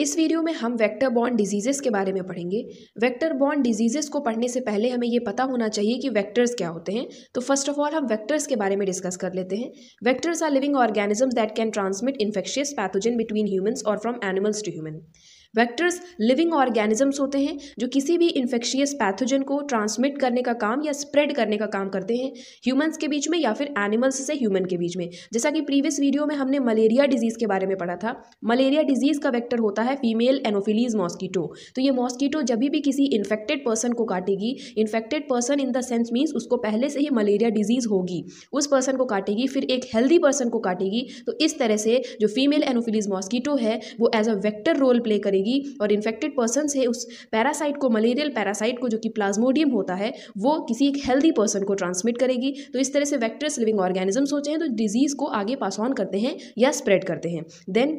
इस वीडियो में हम वेक्टर बॉर्न डिजीज़ेस के बारे में पढ़ेंगे वेक्टर बॉर्न डिजीज़ेस को पढ़ने से पहले हमें ये पता होना चाहिए कि वेक्टर्स क्या होते हैं तो फर्स्ट ऑफ ऑल हम वेक्टर्स के बारे में डिस्कस कर लेते हैं vectors are living organisms that can transmit infectious pathogen between humans और from animals to human vectors living organisms होते हैं जो किसी भी इन्फेक्शियस पैथोजन को ट्रांसमिट करने का काम या स्प्रेड करने का काम करते हैं ह्यूमंस के बीच में या फिर एनिमल्स से ह्यूमन के बीच में जैसा कि प्रीवियस वीडियो में हमने मलेरिया डिजीज़ के बारे में पढ़ा था मलेरिया डिजीज़ का वेक्टर होता है फीमेल एनोफिलीज मॉस्कीटो तो ये मॉस्कीटो जब भी किसी इन्फेक्टेड पर्सन को काटेगी infected person in the sense means उसको पहले से ही मलेरिया डिजीज़ होगी उस पर्सन को काटेगी फिर एक हेल्दी पर्सन को काटेगी तो इस तरह से जो फीमेल एनोफिलीज मॉस्कीटो है वो as a vector role play करेगी बढ़ेगी और इन्फेक्टेड पर्सन से उस पैरासाइट को मलेरियल पैरासाइट को जो कि प्लाज्मोडियम होता है वो किसी एक हेल्दी पर्सन को ट्रांसमिट करेगी तो इस तरह से वैक्टर्स लिविंग ऑर्गेनिजम्स होते हैं तो डिजीज़ को आगे पास ऑन करते हैं या स्प्रेड करते हैं then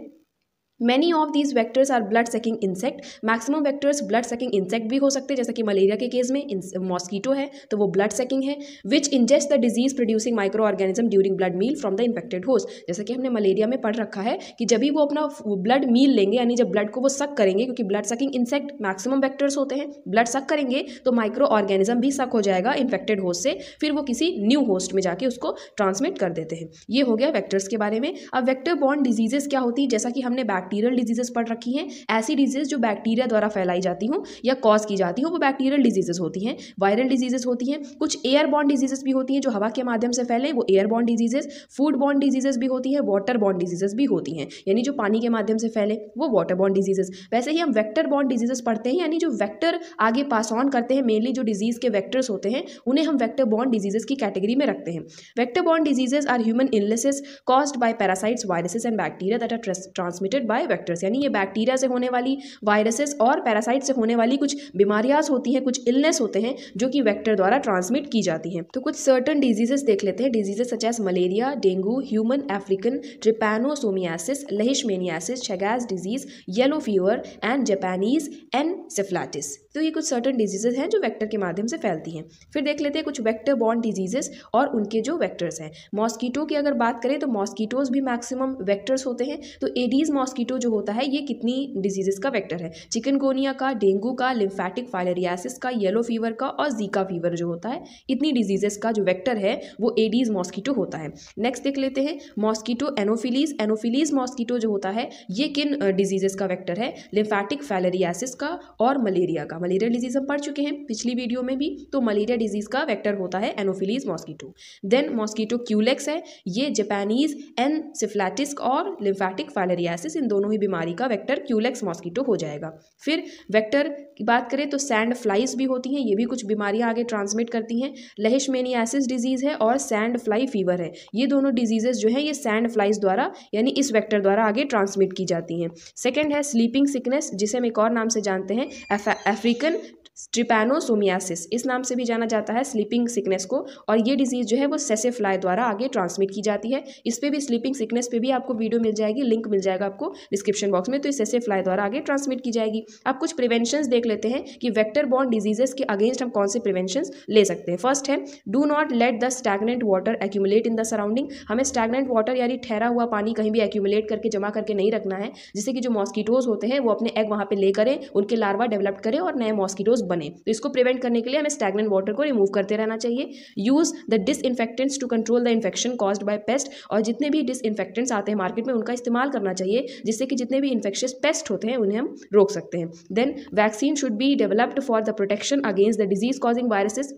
many of these vectors are blood sucking insect maximum vectors blood sucking insect भी हो सकते हैं जैसे कि मलेरिया के केस में मॉस्कीटो है तो वो ब्लड सेकिंग है which ingest the disease producing micro organism during blood meal from the infected host जैसे कि हमने मलेरिया में पढ़ रखा है कि जब भी वो अपना ब्लड मील लेंगे यानी जब ब्लड को वो सक करेंगे क्योंकि blood sucking insect maximum vectors होते हैं ब्लड सक करेंगे तो माइक्रो ऑर्गेनिज्म भी सक हो जाएगा इन्फेक्टेड होस्ट से फिर वो किसी न्यू होस्ट में जाके उसको ट्रांसमिट कर देते हैं ये हो गया वैक्टर्स के बारे में अब वैक्टर बॉन्ड डिजीजेस क्या होती है जैसा कि हमने बैक बैक्टीरियल डिजीजेस पढ़ रखी हैं ऐसी डिजीज जो बैक्टीरिया द्वारा फैलाई जाती हूँ या कॉज की जाती हूँ वो बैक्टीरियल डिजीजेस होती हैं वायरल डिजीजेस होती हैं कुछ एयर बॉन्ड डिजीजेस भी होती हैं जो हवा के माध्यम से फैले वो air bond diseases food bond diseases भी होती हैं वाटर बॉन्ड डिजीजेस भी होती हैं यानी जो पानी के माध्यम से फैले वो वाटर बॉन्ड डिजीजेस वैसे ही हम वैक्टर बॉन्ड डिजीजेस पढ़ते हैं यानी जो वैक्टर आगे पास ऑन करते हैं मेनली जो डिजीज के वैक्टर्स होते हैं उन्हें हम वैक्टर बॉन्ड डिजीजेस की कैटेगरी में रखते हैं वैक्टर बॉन्ड diseases are human illnesses caused by parasites viruses and bacteria that are transmitted by by vectors यानी ये बैक्टीरिया से होने वाली वायरसेस और पैरासाइट से होने वाली कुछ बीमारियाँ होती हैं कुछ इलनेस होते हैं जो कि वैक्टर द्वारा ट्रांसमिट की जाती हैं तो कुछ सर्टन डिजीजेस देख लेते हैं diseases such as malaria dengue human African trypanosomiasis leishmaniasis Chagas disease yellow fever and Japanese encephalitis तो ये कुछ सर्टन डिजीजेज हैं जो वैक्टर के माध्यम से फैलती हैं फिर देख लेते हैं कुछ वैक्टर बॉन्ड डिजीजेज और उनके जो वैक्टर्स हैं मॉस्कीटो की अगर बात करें तो मॉस्कीटोज भी मैक्सिमम वैक्टर्स होते हैं तो एडीज मॉस्कीटो जो होता है ये कितनी डिजीजेस का वैक्टर है चिकनगोनिया का डेंगू का लिम्फेटिक फाइलेरियासिस का येलो फीवर का और जीका फीवर जो होता है इतनी डिजीजेस का जो वैक्टर है वो एडीज मॉस्कीटो होता है नेक्स्ट देख लेते हैं मॉस्कीटो एनोफिलीज एनोफिलीज मॉस्कीटो जो होता है ये किन डिजीजेस का वैक्टर है लिम्फेटिक फैलेरियासिस का और मलेरिया का होगा मलेरिया डिजीज़ हम पढ़ चुके हैं पिछली वीडियो में भी तो मलेरिया डिजीज़ का वेक्टर होता है Anopheles mosquito then mosquito Culex है ये जापानीज एन सिफ्लैटिस्क और लिम्फैटिक फाइलेरियासिस इन दोनों ही बीमारी का वैक्टर क्यूलेक्स मॉस्कीटो हो जाएगा फिर वैक्टर की बात करें तो सैंड फ्लाइज भी होती हैं ये भी कुछ बीमारियाँ आगे ट्रांसमिट करती हैं लहिशमेनियासिस डिजीज़ है और सैंड फ्लाई फीवर है ये दोनों डिजीजेज जो हैं ये सैंड फ्लाइज द्वारा यानी इस वैक्टर द्वारा आगे ट्रांसमिट की जाती हैं सेकेंड है स्लीपिंग सिकनेस जिसे हम एक और नाम से जानते हैं एफ African स्ट्रिपेनोसोमियासिस इस नाम से भी जाना जाता है स्लीपिंग सिकनेस को और ये डिजीज़ जो है वो सेसेफ्लाई द्वारा आगे ट्रांसमिट की जाती है इस पर भी स्लीपिंग सिकनेस पे भी आपको वीडियो मिल जाएगी लिंक मिल जाएगा आपको डिस्क्रिप्शन बॉक्स में तो इस सेसेफ्लाई द्वारा आगे ट्रांसमिट की जाएगी आप कुछ प्रिवेंशन देख लेते हैं कि वैक्टर बॉर्न डिजीजेस के अगेंस्ट हम कौन से प्रिवेंशन ले सकते हैं फर्स्ट है do not let the stagnant water accumulate in the surrounding हमें स्टैगनेंट वाटर यानी ठहरा हुआ पानी कहीं भी एक्यूमुलेट करके जमा करके नहीं रखना है जिससे कि जो मॉस्किटोज होते हैं वो अपने एग वहाँ पर ले करें उनके लार्वा डेवलप करें और नए मॉस्किटोज बने तो इसको प्रिवेंट करने के लिए हमें स्टैगनेंट वाटर को रिमूव करते रहना चाहिए use the disinfectants to control the infection cause by pest और जितने भी डिस इन्फेक्टेंट्स आते हैं मार्केट में उनका इस्तेमाल करना चाहिए जिससे कि जितने भी इन्फेक्शियस पेस्ट होते हैं उन्हें हम रोक सकते हैं then vaccine should be developed for the protection against the disease causing viruses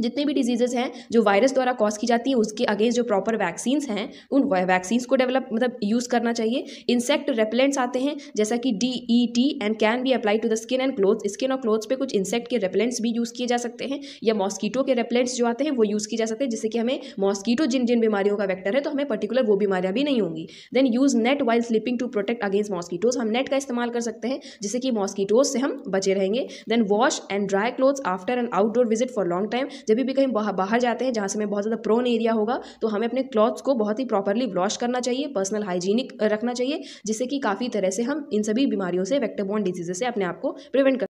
जितने भी डिजीजेज हैं जो वायरस द्वारा कॉज की जाती है उसके अगेंस्ट जो प्रॉपर वैक्सीन्स हैं उन वैक्सीन्स को डेवलप मतलब यूज़ करना चाहिए इंसेक्ट रेपेलेंट्स आते हैं जैसा कि D E T and can be apply to the skin and cloth skin और क्लोथ्स पे कुछ इंसेक्ट के रेपेलेंट्स भी यूज़ किए जा सकते हैं या मॉस्कीटो के रेपेलेंट्स जो आते हैं वो यूज़ किए जा सकते हैं जिससे कि हमें मॉस्कीटो जिन जिन बीमारियों का वैक्टर है तो हमें पर्टिकुलर वो बीमारियाँ भी नहीं होंगी then use net while sleeping to protect against mosquitoes हम नेट का इस्तेमाल कर सकते हैं जिससे कि मॉस्कीटोज से हम बचे रहेंगे then wash and dry clothes after and outdoor visit for long time जब भी कहीं बाहर जाते हैं जहाँ से हमें बहुत ज़्यादा प्रोन एरिया होगा तो हमें अपने क्लॉथ्स को बहुत ही प्रॉपरली वॉश करना चाहिए पर्सनल हाइजीनिक रखना चाहिए जिससे कि काफ़ी तरह से हम इन सभी बीमारियों से वेक्टरबॉर्न डिजीजे से अपने आप को प्रिवेंट